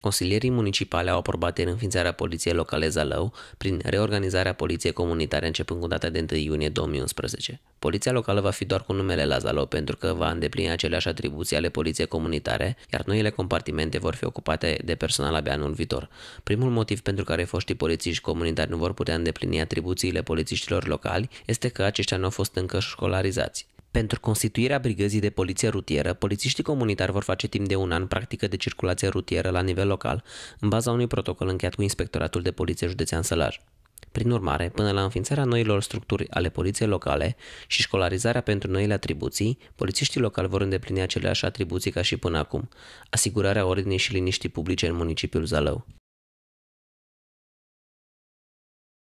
Consilierii municipale au aprobat în înființarea poliției locale Zalău prin reorganizarea poliției comunitare începând cu data de 1 iunie 2011. Poliția locală va fi doar cu numele la Zalău pentru că va îndeplini aceleași atribuții ale poliției comunitare, iar noile compartimente vor fi ocupate de personal abia anul viitor. Primul motiv pentru care foștii polițiști comunitari nu vor putea îndeplini atribuțiile polițiștilor locali este că aceștia nu au fost încă școlarizați. Pentru constituirea brigăzii de poliție rutieră, polițiștii comunitari vor face timp de un an practică de circulație rutieră la nivel local, în baza unui protocol încheiat cu Inspectoratul de Poliție Județean Sălaj. Prin urmare, până la înființarea noilor structuri ale poliției locale și școlarizarea pentru noile atribuții, polițiștii locali vor îndeplini aceleași atribuții ca și până acum, asigurarea ordinii și liniștii publice în municipiul Zalău.